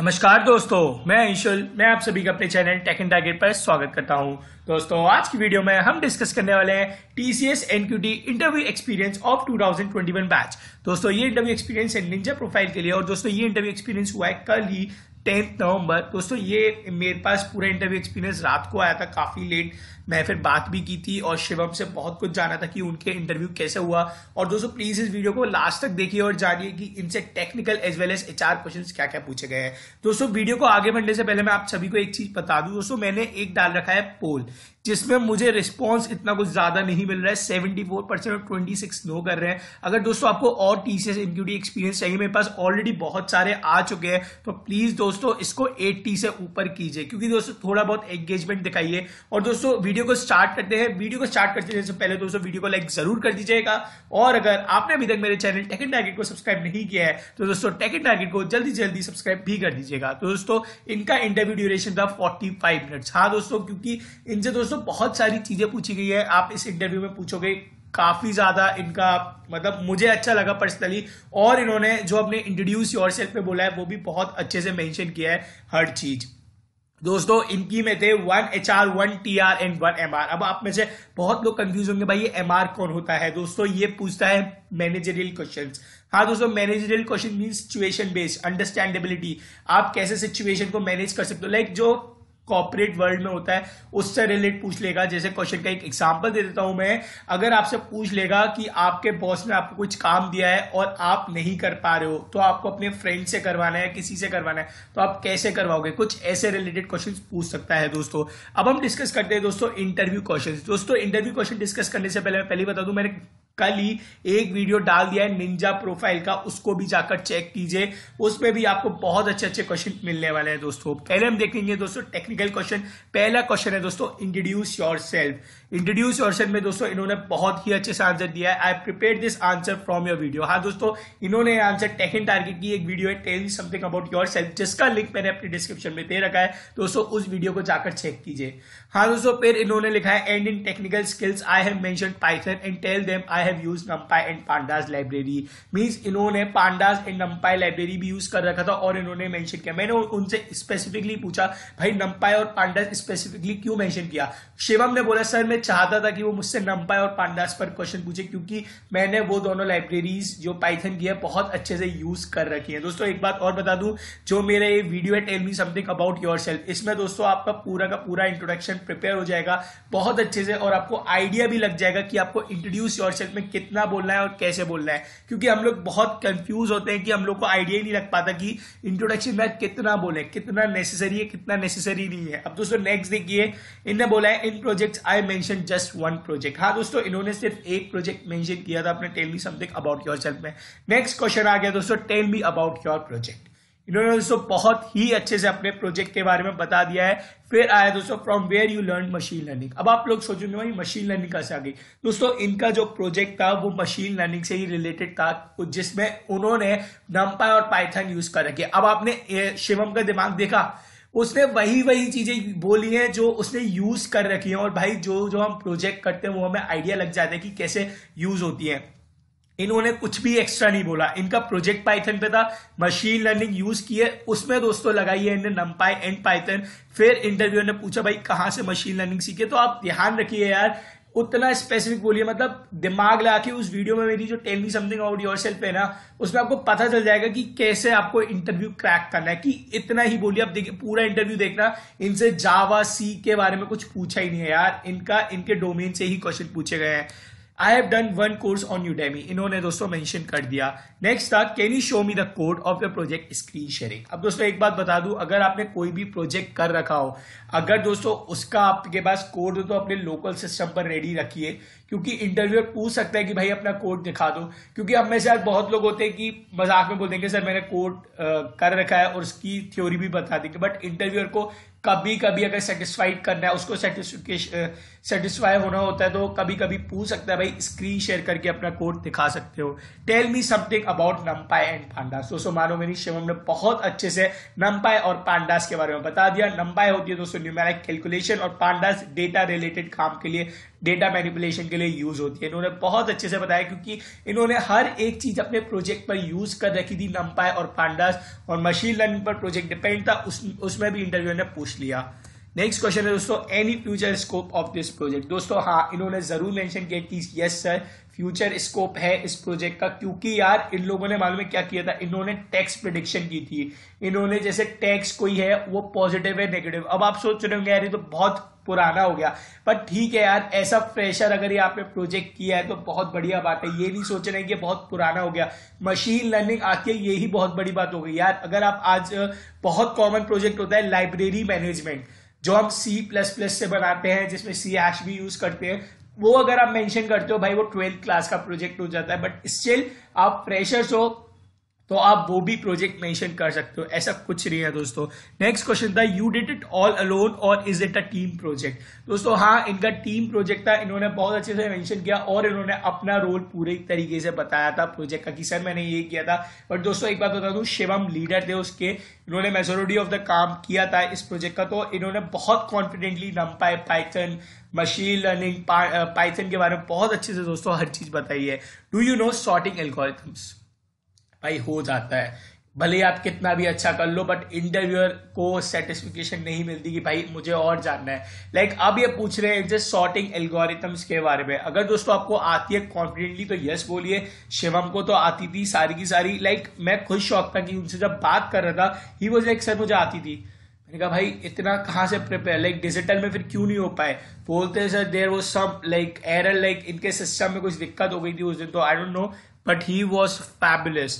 नमस्कार दोस्तों मैं ईशुल मैं आप सभी का अपने चैनल टेक एंड टारगेट पर स्वागत करता हूं दोस्तों आज की वीडियो में हम डिस्कस करने वाले हैं TCS NQT interview experience of 2021 batch दोस्तों ये इंटरव्यू एक्सपीरियंस है निंजा प्रोफाइल के लिए और दोस्तों ये इंटरव्यू एक्सपीरियंस हुआ है कल ही टेंथ नवंबर दोस्तों ये मेरे पास पूरा इंटरव्यू एक्सपीरियंस रात को आया था काफ़ी लेट मैं फिर बात भी की थी और शिवम से बहुत कुछ जाना था कि उनके इंटरव्यू कैसे हुआ और दोस्तों प्लीज़ इस वीडियो को लास्ट तक देखिए और जानिए कि इनसे technical as well as H question क्या क्या पूछे गए हैं दोस्तों वीडियो को आगे बढ़ने से पहले मैं आप सभी को एक चीज़ बता दूँ दोस्तों मैंने एक डाल रखा है पोल जिसमें मुझे रिस्पॉन्स इतना कुछ ज़्यादा नहीं मिल रहा है सेवेंटी फोर परसेंट और ट्वेंटी सिक्स नो कर रहे हैं अगर दोस्तों आपको और टी सी एस एक्सपीरियंस चाहिए मेरे पास ऑलरेडी बहुत सारे आ चुके हैं तो प्लीज़ दोस्तों इसको एट्टी से ऊपर कीजिए क्योंकि दोस्तों थोड़ा बहुत एंगेजमेंट दिखाइए और दोस्तों वीडियो को स्टार्ट करते हैं वीडियो को स्टार्ट करते हैं पहले दोस्तों वीडियो को लाइक ज़रूर कर दीजिएगा और अगर आपने अभी तक मेरे चैनल टेक एंड टारगेट को सब्सक्राइब नहीं किया है तो दोस्तों टेक एंड टारगेट को जल्दी जल्दी सब्सक्राइब भी कर दीजिएगा तो दोस्तों इनका इंटरव्यू ड्यूरेशन था फोर्टी फाइव मिनट्स हाँ दोस्तों क्योंकि इनसे दोस्तों दोस्तों बहुत सारी चीजें पूछी गई है आप इस इंटरव्यू में पूछोगे काफी ज्यादा इनका मतलब मुझे अच्छा लगा पर्सनली और इन्होंने जो अपने इंट्रोड्यूस योर सेल्फ पे बोला है वो भी बहुत अच्छे से मेंशन किया है हर चीज़ दोस्तों इनकी में थे one H R one T R and one M R अब आप में से बहुत लोग कंफ्यूज होंगे भाई ये एम आर कौन होता है दोस्तों ये पूछता है मैनेजरियल क्वेश्चन हाँ दोस्तों managerial question mean situation based understandability आप कैसे सिचुएशन को मैनेज कर सकते हो लाइक जो कॉर्पोरेट वर्ल्ड में होता है उससे रिलेट पूछ लेगा जैसे क्वेश्चन का एक एग्जाम्पल दे देता हूं मैं अगर आपसे पूछ लेगा कि आपके बॉस ने आपको कुछ काम दिया है और आप नहीं कर पा रहे हो तो आपको अपने फ्रेंड से करवाना है किसी से करवाना है तो आप कैसे करवाओगे कुछ ऐसे रिलेटेड क्वेश्चन पूछ सकता है दोस्तों अब हम डिस्कस करते हैं दोस्तों इंटरव्यू क्वेश्चन दोस्तों इंटरव्यू क्वेश्चन डिस्कस करने से पहले मैं पहले बता दू मैंने कल ही एक वीडियो डाल दिया है निंजा प्रोफाइल का उसको भी जाकर चेक कीजिए उसमें भी आपको बहुत अच्छे अच्छे क्वेश्चन मिलने वाले हैं दोस्तों पहले हम देखेंगे दोस्तों टेक्निकल क्वेश्चन पहला क्वेश्चन है दोस्तों introduce yourself introduce yourself में दोस्तों इन्होंने बहुत ही अच्छे से आंसर दिया है I prepare this answer from your video हाँ दोस्तों इन्होंने आंसर टेक एंड टारगेट की एक वीडियो है tell something about yourself जिसका लिंक मैंने अपने डिस्क्रिप्शन में दे रखा है दोस्तों उस वीडियो को जाकर चेक कीजिए हाँ दोस्तों फिर इन्होंने लिखा है and in technical skills I have mention Python and tell them I have use NumPy and pandas library means इन्होंने पांडाज एंड नम्पाई लाइब्रेरी भी यूज कर रखा था और इन्होंने मैंशन किया मैंने उनसे स्पेसिफिकली पूछा भाई नम्पाई और पांडाज स्पेसिफिकली क्यों मैंशन किया शिवम ने बोला सर मैं चाहता था कि वो मुझसे नम्पाई और पांडाज पर क्वेश्चन पूछे क्योंकि मैंने वो दोनों लाइब्रेरीज जो पाइथन की है बहुत अच्छे से यूज कर रखी है दोस्तों एक बात और बता दू जो मेरा ये वीडियो है tell me something about yourself इसमें दोस्तों आपका पूरा का पूरा इंट्रोडक्शन प्रिपेयर हो जाएगा बहुत अच्छे से और आपको आइडिया भी लग जाएगा कि आपको इंट्रोड्यूस योर में कितना बोलना है और कैसे बोलना है क्योंकि हम लोग बहुत कंफ्यूज होते हैं कि हम लोग को आइडिया ही नहीं लग पाता कि इंट्रोडक्शन में कितना बोले कितना नेसेसरी है कितना नेसेसरी नहीं है अब दोस्तों नेक्स्ट देखिए इनने बोला है in project I mention just one project हाँ दोस्तों इन्होंने सिर्फ एक प्रोजेक्ट मैंशन किया था अपने tell me something about your में नेक्स्ट क्वेश्चन आ गया दोस्तों tell me about your project इन्होंने दोस्तों बहुत ही अच्छे से अपने प्रोजेक्ट के बारे में बता दिया है फिर आया दोस्तों from where you learn machine learning अब आप लोग सोचेंगे भाई मशीन लर्निंग कैसे आ गई दोस्तों इनका जो प्रोजेक्ट था वो मशीन लर्निंग से ही रिलेटेड था तो जिसमें उन्होंने नम्पा और पाइथन यूज कर रखे अब आपने शिवम का दिमाग देखा उसने वही वही चीजें बोली हैं जो उसने यूज कर रखी हैं और भाई जो जो हम प्रोजेक्ट करते हैं वो हमें आइडिया लग जाता है कि कैसे यूज होती है इन्होंने कुछ भी एक्स्ट्रा नहीं बोला इनका प्रोजेक्ट पाइथन पे था मशीन लर्निंग यूज की है उसमें दोस्तों लगाई है इन्हें नम्पाई एंड पाइथन फिर इंटरव्यू ने पूछा भाई कहाँ से मशीन लर्निंग सीखे तो आप ध्यान रखिए यार उतना स्पेसिफिक बोलिए मतलब दिमाग लगा के उस वीडियो में मेरी जो tell me something about yourself है ना उसमें आपको पता चल जाएगा कि कैसे आपको इंटरव्यू क्रैक करना है कि इतना ही बोलिए आप देखिए पूरा इंटरव्यू देखना इनसे जावा सी के बारे में कुछ पूछा ही नहीं है यार इनका इनके डोमेन से ही क्वेश्चन पूछे गए हैं I have done one course on Udemy इन्होंने दोस्तों मेंशन कर दिया नेक्स्ट था can you show me the code of the project screen sharing अब दोस्तों एक बात बता दू अगर आपने कोई भी प्रोजेक्ट कर रखा हो अगर दोस्तों उसका आपके पास कोड हो तो अपने लोकल सिस्टम पर रेडी रखिए क्योंकि इंटरव्यूअर पूछ सकता है कि भाई अपना कोर्ट दिखा दो क्योंकि हम में से आज बहुत लोग होते हैं कि मजाक में बोल देंगे सर मैंने कोर्ट कर रखा है और उसकी थ्योरी भी बता देंगे बट इंटरव्यूअर को कभी कभी अगर सेटिस्फाइड करना है उसको सेटिस्फाई होना होता है तो कभी कभी पूछ सकता है भाई स्क्रीन शेयर करके अपना कोर्ट दिखा सकते हो tell me something about NumPy and pandas दोस्तों मानो मेरी शिवम ने बहुत अच्छे से नम्पाई और पांडास के बारे में बता दिया नम्पाई होती है दोस्तों न्यूमेरिक कैलकुलेशन और पांडास डेटा रिलेटेड काम के लिए डेटा मैनिपुलेशन के लिए यूज होती है इन्होंने बहुत अच्छे से बताया क्योंकि इन्होंने हर एक चीज अपने प्रोजेक्ट पर यूज कर रखी थी नंपाय और पांडास और मशीन लर्निंग पर प्रोजेक्ट डिपेंड था उसमें उस, भी इंटरव्यू ने पूछ लिया नेक्स्ट क्वेश्चन है दोस्तों any future scope of this project दोस्तों हाँ इन्होंने जरूर मेंशन किया कि यस सर फ्यूचर स्कोप है इस प्रोजेक्ट का क्योंकि यार इन लोगों ने मालूम है क्या किया था इन्होंने टैक्स प्रिडिक्शन की थी इन्होंने जैसे टैक्स कोई है वो पॉजिटिव है नेगेटिव अब आप सोच रहे होंगे यार ये तो बहुत पुराना हो गया बट ठीक है यार ऐसा फ्रेशर अगर ये आपने प्रोजेक्ट किया है तो बहुत बढ़िया बात है ये नहीं सोच रहे कि बहुत पुराना हो गया मशीन लर्निंग आके यही बहुत बड़ी बात हो गई यार अगर आप आज बहुत कॉमन प्रोजेक्ट होता है लाइब्रेरी मैनेजमेंट जो हम सी प्लस प्लस से बनाते हैं जिसमें सी हैश भी यूज करते हैं वो अगर आप मेंशन करते हो भाई वो ट्वेल्थ क्लास का प्रोजेक्ट हो जाता है बट स्टिल आप फ्रेशर्स हो तो आप वो भी प्रोजेक्ट मेंशन कर सकते हो ऐसा कुछ नहीं है दोस्तों नेक्स्ट क्वेश्चन था you did it all alone और is it a team project दोस्तों हाँ इनका टीम प्रोजेक्ट था इन्होंने बहुत अच्छे से मेंशन किया और इन्होंने अपना रोल पूरे तरीके से बताया था प्रोजेक्ट का कि सर मैंने ये किया था बट दोस्तों एक बात बता दू शिवम लीडर थे उसके इन्होंने मेजोरिटी ऑफ द काम किया था इस प्रोजेक्ट का तो इन्होंने बहुत कॉन्फिडेंटली नम पाए पाइथन मशीन लर्निंग पाइथन के बारे में बहुत अच्छे से दोस्तों हर चीज़ बताई है do you know sorting algorithms भाई हो जाता है भले ही आप कितना भी अच्छा कर लो बट इंटरव्यूअर को सेटिस्फिकेशन नहीं मिलती कि भाई मुझे और जानना है लाइक like, अब ये पूछ रहे हैं जस्ट सॉर्टिंग एल्गोरिथम्स के बारे में अगर दोस्तों आपको आती है कॉन्फिडेंटली तो यस बोलिए शिवम को तो आती थी सारी की सारी लाइक like, मैं खुद शौक था कि उनसे जब बात कर रहा था ही वॉज लाइक सर मुझे आती थी मैंने कहा भाई इतना कहाँ से प्रिपेयर लाइक डिजिटल में फिर क्यों नहीं हो पाए बोलते हैं सर देर वो सब लाइक एरर लाइक इनके सिस्टम में कुछ दिक्कत हो गई थी उस दिन तो I don't know but he was fabulous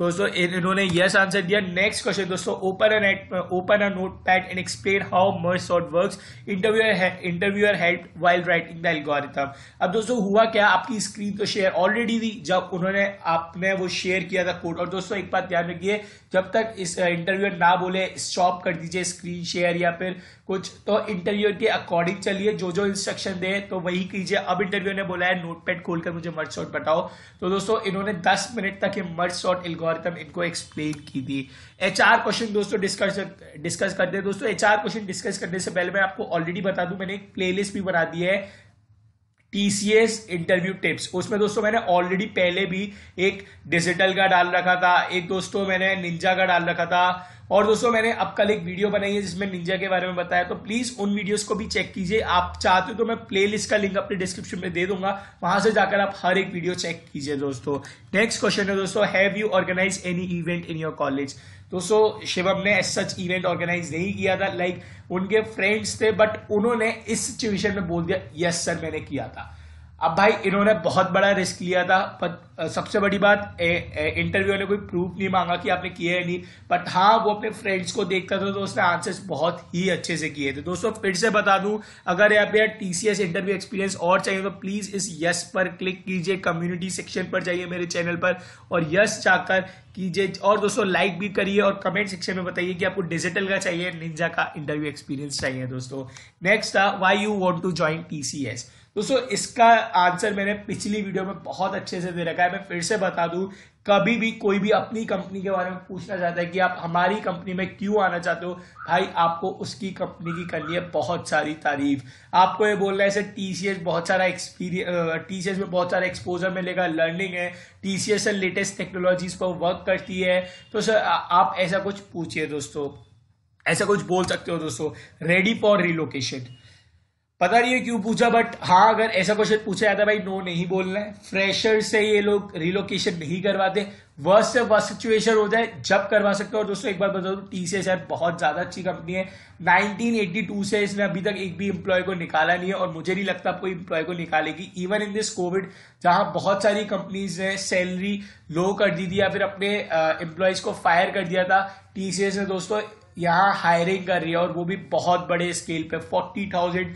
दोस्तों इन्होंने यस आंसर दिया नेक्स्ट क्वेश्चन दोस्तों open an open a notepad and explain how merge sort work interviewer interviewer help while writing the algorithm अब दोस्तों हुआ क्या आपकी स्क्रीन तो शेयर ऑलरेडी थी जब उन्होंने आपने वो शेयर किया था कोड और दोस्तों एक बात ध्यान रखिए जब तक इस इंटरव्यूअर ना बोले स्टॉप कर दीजिए स्क्रीन शेयर या फिर कुछ तो इंटरव्यूअर के अकॉर्डिंग चलिए जो जो इंस्ट्रक्शन दे तो वही कीजिए अब इंटरव्यूअर ने बोला है नोटपैड खोलकर मुझे मर्ज शॉट बताओ तो दोस्तों इन्होंने 10 मिनट तक ये मर्ज शॉट एल्गोरिथम इनको एक्सप्लेन की दी एचआर क्वेश्चन दोस्तों डिस्कस डिस्कस करते हैं दोस्तों एचआर क्वेश्चन डिस्कस करने से पहले मैं आपको ऑलरेडी बता दूं मैंने एक प्लेलिस्ट भी बना दी है टीसीएस इंटरव्यू टिप्स उसमें दोस्तों मैंने ऑलरेडी पहले भी एक डिजिटल का डाल रखा था एक दोस्तों मैंने निंजा का डाल रखा था और दोस्तों मैंने अब कल एक वीडियो बनाई है जिसमें निंजा के बारे में बताया तो प्लीज उन वीडियोस को भी चेक कीजिए आप चाहते हो तो मैं प्लेलिस्ट का लिंक अपने डिस्क्रिप्शन में दे दूंगा वहां से जाकर आप हर एक वीडियो चेक कीजिए दोस्तों नेक्स्ट क्वेश्चन है दोस्तों have you organize any event in your college दोस्तों शिवम ने सच इवेंट ऑर्गेनाइज नहीं किया था लाइक उनके फ्रेंड्स थे बट उन्होंने इस सिचुएशन में बोल दिया यस सर मैंने किया था अब भाई इन्होंने बहुत बड़ा रिस्क लिया था पर सबसे बड़ी बात इंटरव्यू ने कोई प्रूफ नहीं मांगा कि आपने किया है नहीं बट हाँ वो अपने फ्रेंड्स को देखता था तो उसने आंसर्स बहुत ही अच्छे से किए थे दोस्तों फिर से बता दूं अगर आप यार टीसीएस इंटरव्यू एक्सपीरियंस और चाहिए तो प्लीज़ इस यस पर क्लिक कीजिए कम्युनिटी सेक्शन पर जाइए मेरे चैनल पर और यस जाकर कीजिए और दोस्तों लाइक भी करिए और कमेंट सेक्शन में बताइए कि आपको डिजिटल का चाहिए निंजा का इंटरव्यू एक्सपीरियंस चाहिए दोस्तों नेक्स्ट था why you want to join T दोस्तों इसका आंसर मैंने पिछली वीडियो में बहुत अच्छे से दे रखा है मैं फिर से बता दूं कभी भी कोई भी अपनी कंपनी के बारे में पूछना चाहता है कि आप हमारी कंपनी में क्यों आना चाहते हो भाई आपको उसकी कंपनी की करनी है बहुत सारी तारीफ आपको ये बोलना है ऐसे टीसीएस बहुत सारा एक्सपीरियंस टीसीएस में बहुत सारा एक्सपोजर मिलेगा लर्निंग है टीसीएस से लेटेस्ट टेक्नोलॉजीज पर वर्क करती है तो सर आप ऐसा कुछ पूछिए दोस्तों ऐसा कुछ बोल सकते हो दोस्तों रेडी फॉर रिलोकेशन पता नहीं है क्यों पूछा बट हाँ अगर ऐसा क्वेश्चन पूछा जाता है भाई नो नहीं बोलना है फ्रेशर से ये लोग रिलोकेशन नहीं करवाते वर्ष से वर्ष सिचुएशन हो जाए जब करवा सकते हो और दोस्तों एक बार बता दू टी सी बहुत ज़्यादा अच्छी कंपनी है 1982 से इसने अभी तक एक भी इंप्लॉय को निकाला नहीं है और मुझे नहीं लगता कोई इंप्लॉय को निकालेगी इवन इन दिस कोविड जहां बहुत सारी कंपनीज ने सैलरी लो कर दी थी या फिर अपने एम्प्लॉयज़ को फायर कर दिया था टी ने दोस्तों यहाँ हायरिंग कर रही है और वो भी बहुत बड़े स्केल पे फोर्टी थाउजेंड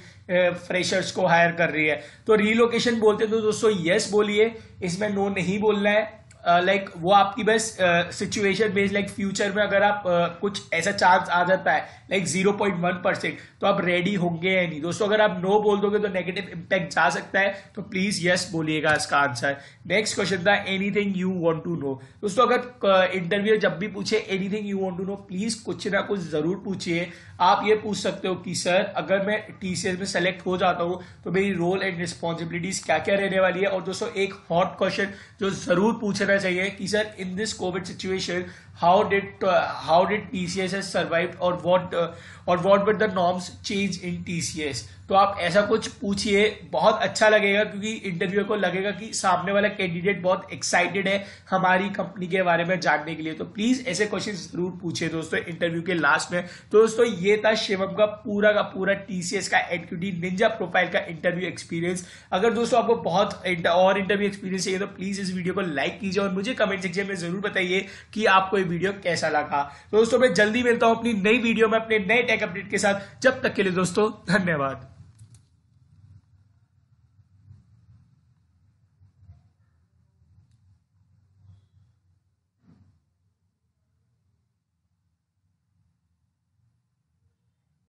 फ्रेशर्स को हायर कर रही है तो रीलोकेशन बोलते तो दोस्तों यस बोलिए इसमें नो नहीं बोलना है लाइक uh, वो आपकी बस सिचुएशन बेस्ड लाइक फ्यूचर में अगर आप uh, कुछ ऐसा चांस आ जाता है like zero point one percent तो आप रेडी होंगे या नहीं दोस्तों अगर आप नो बोल दोगे तो नेगेटिव इम्पैक्ट जा सकता है तो प्लीज यस बोलिएगा इसका आंसर नेक्स्ट क्वेश्चन था anything you want to know दोस्तों अगर इंटरव्यू uh, जब भी पूछे anything you want to know please कुछ ना कुछ जरूर पूछिए आप ये पूछ सकते हो कि सर अगर मैं टी में सेलेक्ट हो जाता हूँ तो मेरी रोल एंड रिस्पॉन्सिबिलिटीज क्या क्या रहने वाली है और दोस्तों एक हॉट क्वेश्चन जो जरूर पूछना करना चाहिए कि sir in this covid situation how did how did T C S S survive और वॉट और what were the norms change in T C S तो आप ऐसा कुछ पूछिए बहुत अच्छा लगेगा क्योंकि इंटरव्यू को लगेगा कि सामने वाला कैंडिडेट बहुत एक्साइटेड है हमारी कंपनी के बारे में जानने के लिए तो प्लीज ऐसे क्वेश्चन जरूर पूछे दोस्तों इंटरव्यू के लास्ट में तो दोस्तों ये था शिवम का पूरा का पूरा टीसीएस का एडक्यूटी निंजा प्रोफाइल का इंटरव्यू एक्सपीरियंस अगर दोस्तों आपको बहुत और इंटरव्यू एक्सपीरियंस चाहिए तो प्लीज इस वीडियो को लाइक कीजिए और मुझे कमेंट सेक्शन में जरूर बताइए कि आपको ये वीडियो कैसा लगा दोस्तों मैं जल्दी मिलता हूँ अपनी नई वीडियो में अपने नए टेक अपडेट के साथ जब तक के लिए दोस्तों धन्यवाद